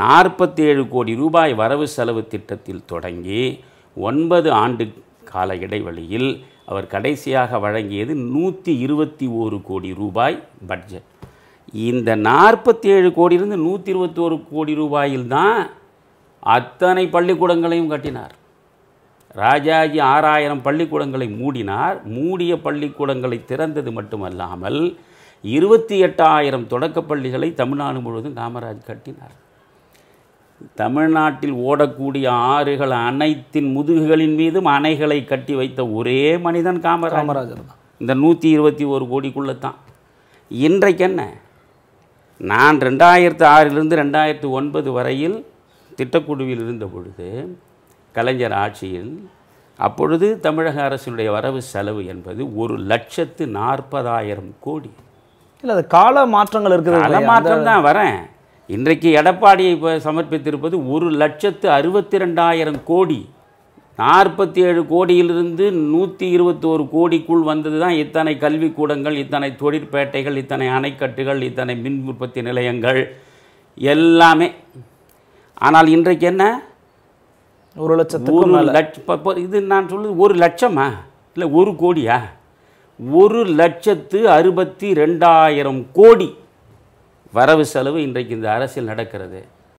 நாற்பத்தேழு கோடி ரூபாய் வரவு செலவு திட்டத்தில் தொடங்கி ஒன்பது ஆண்டு கால இடைவெளியில் அவர் கடைசியாக வழங்கியது நூற்றி இருபத்தி ஓரு கோடி ரூபாய் பட்ஜெட் இந்த நாற்பத்தி ஏழு கோடியிலிருந்து நூற்றி இருபத்தோரு கோடி ரூபாயில் தான் அத்தனை பள்ளிக்கூடங்களையும் கட்டினார் ராஜாஜி ஆறாயிரம் பள்ளிக்கூடங்களை மூடினார் மூடிய பள்ளிக்கூடங்களை திறந்தது மட்டுமல்லாமல் இருபத்தி எட்டாயிரம் தொடக்கப்பள்ளிகளை தமிழ்நாடு முழுவதும் காமராஜ் கட்டினார் தமிழ்நாட்டில் ஓடக்கூடிய ஆறுகள் அனைத்தின் முதுகுகளின் மீதும் அணைகளை கட்டி வைத்த ஒரே மனிதன் காமராஜர் தான் இந்த நூற்றி இருபத்தி ஒரு கோடிக்குள்ளே தான் இன்றைக்கு என்ன நான் ரெண்டாயிரத்து ஆறிலிருந்து ரெண்டாயிரத்து ஒன்பது வரையில் திட்டக்குழுவில் இருந்த பொழுது கலைஞர் ஆட்சியில் அப்பொழுது தமிழக அரசினுடைய வரவு செலவு என்பது ஒரு லட்சத்து நாற்பதாயிரம் கோடி இல்லை அது கால மாற்றங்கள் இருக்குது கால மாற்றம் தான் வரேன் இன்றைக்கு எடப்பாடியை இப்போ சமர்ப்பித்திருப்பது ஒரு லட்சத்து அறுபத்தி ரெண்டாயிரம் கோடி நாற்பத்தி ஏழு கோடியிலிருந்து நூற்றி இருபத்தோரு கோடிக்குள் வந்தது தான் இத்தனை கல்விக்கூடங்கள் இத்தனை தொழிற்பேட்டைகள் இத்தனை அணைக்கட்டுகள் இத்தனை மின் உற்பத்தி நிலையங்கள் எல்லாமே ஆனால் இன்றைக்கு என்ன ஒரு லட்சத்து ஒரு லட்ச இது நான் சொல்லுது ஒரு லட்சமா இல்லை ஒரு கோடியா ஒரு லட்சத்து அறுபத்தி ரெண்டாயிரம் கோடி வரவு செலவு இன்றைக்கு இந்த அரசியல் நடக்கிறது